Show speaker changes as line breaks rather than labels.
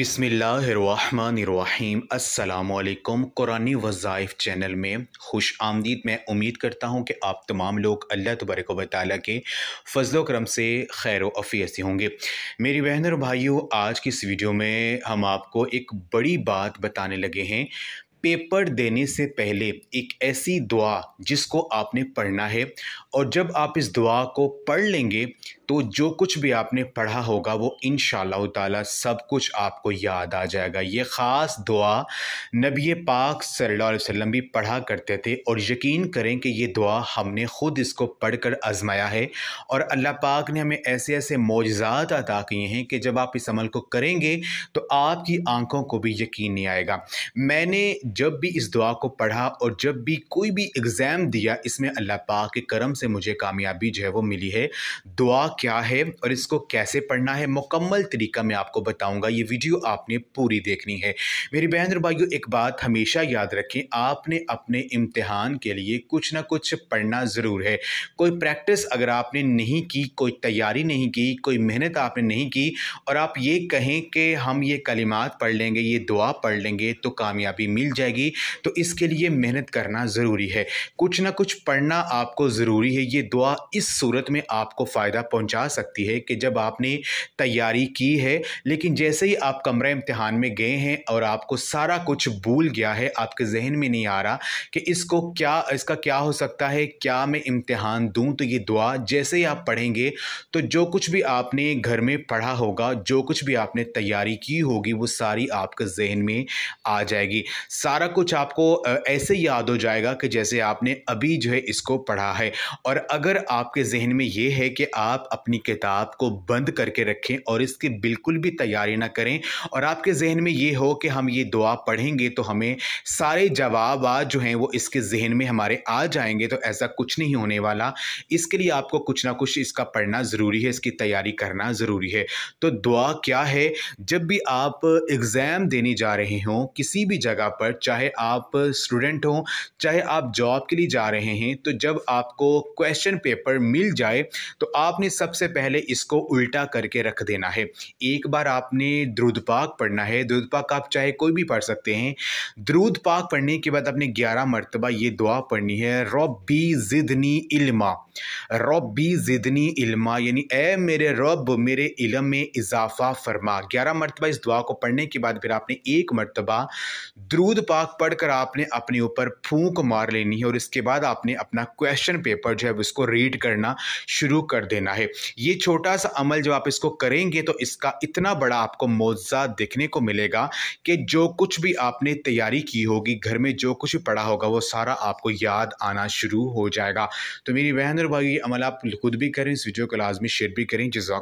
बिसमीम् अल्लाम कुरानी वज़ाइफ चैनल में खुश आमदीद मैं उम्मीद करता हूँ कि आप तमाम लोग अल्लाह तबरक व ताली के फ़जल करम से खैर अफ़ी से होंगे मेरी बहन और भाइयों आज की इस वीडियो में हम आपको एक बड़ी बात बताने लगे हैं पेपर देने से पहले एक ऐसी दुआ जिसको आपने पढ़ना है और जब आप इस दुआ को पढ़ लेंगे तो जो कुछ भी आपने पढ़ा होगा वो इन ताला सब कुछ आपको याद आ जाएगा ये ख़ास दुआ नबी पाक सल्लल्लाहु अलैहि वसल्लम भी पढ़ा करते थे और यकीन करें कि ये दुआ हमने ख़ुद इसको पढ़ कर आज़माया है और अल्लाह पाक ने हमें ऐसे ऐसे मौजात अदा किए हैं कि जब आप इस अमल को करेंगे तो आपकी आंखों को भी यकीन नहीं आएगा मैंने जब भी इस दुआ को पढ़ा और जब भी कोई भी एग्ज़ाम दिया इसमें अल्लाह पाक के करम से मुझे कामयाबी जो है वो मिली है दुआ क्या है और इसको कैसे पढ़ना है मुकम्मल तरीका मैं आपको बताऊंगा ये वीडियो आपने पूरी देखनी है मेरी बहन और भाइयों एक बात हमेशा याद रखें आपने अपने इम्तहान के लिए कुछ ना कुछ पढ़ना ज़रूर है कोई प्रैक्टिस अगर आपने नहीं की कोई तैयारी नहीं की कोई मेहनत आपने नहीं की और आप ये कहें कि हम ये कलिमात पढ़ लेंगे ये दुआ पढ़ लेंगे तो कामयाबी मिल जाएगी तो इसके लिए मेहनत करना ज़रूरी है कुछ ना कुछ पढ़ना आपको ज़रूरी है ये दुआ इस सूरत में आपको फ़ायदा पहुंचा सकती है कि जब आपने तैयारी की है लेकिन जैसे ही आप कमरा इम्तहान में गए हैं और आपको सारा कुछ भूल गया है आपके जहन में नहीं आ रहा कि इसको क्या इसका क्या हो सकता है क्या मैं इम्तहान दूँ तो ये दुआ जैसे ही आप पढ़ेंगे तो जो कुछ भी आपने घर में पढ़ा होगा जो कुछ भी आपने तैयारी की होगी वो सारी आपके जहन में आ जाएगी सारा कुछ आपको ऐसे याद हो जाएगा कि जैसे आपने अभी जो है इसको पढ़ा है और अगर आपके जहन में ये है कि आप अपनी किताब को बंद करके रखें और इसकी बिल्कुल भी तैयारी ना करें और आपके जहन में ये हो कि हम ये दुआ पढ़ेंगे तो हमें सारे जवाब जो हैं वो इसके जहन में हमारे आ जाएंगे तो ऐसा कुछ नहीं होने वाला इसके लिए आपको कुछ ना कुछ इसका पढ़ना ज़रूरी है इसकी तैयारी करना ज़रूरी है तो दुआ क्या है जब भी आप एग्ज़ाम देने जा रहे हों किसी भी जगह पर चाहे आप स्टूडेंट हों चाहे आप जॉब के लिए जा रहे हैं तो जब आपको क्वेश्चन पेपर मिल जाए तो आपने सबसे पहले इसको उल्टा करके रख देना है एक बार आपने द्रुद पाक पढ़ना है द्रुद पाक आप चाहे कोई भी पढ़ सकते हैं द्रुद पाक पढ़ने के बाद आपने ग्यारह मरतबा ये दुआ पढ़नी है रबी ज़िदनी इल्मा रबी ज़िदनी इल्मा यानी ए मेरे रब मेरे इलम में इजाफा फरमा ग्यारह मरतबा इस दुआ को पढ़ने के बाद फिर आपने एक मरतबा द्रूद पाक पढ़कर आपने अपने ऊपर फूंक मार लेनी है और इसके बाद आपने अपना क्वेश्चन पेपर जो है उसको रीड करना शुरू कर देना है ये छोटा सा अमल जब आप इसको करेंगे तो इसका इतना बड़ा आपको मुआवजा देखने को मिलेगा कि जो कुछ भी आपने तैयारी की होगी घर में जो कुछ भी पढ़ा होगा वो सारा आपको याद आना शुरू हो जाएगा तो मेरी बहन और भाई ये अमल आप खुद भी करें इस वीडियो को लाजमी शेयर भी करें जिस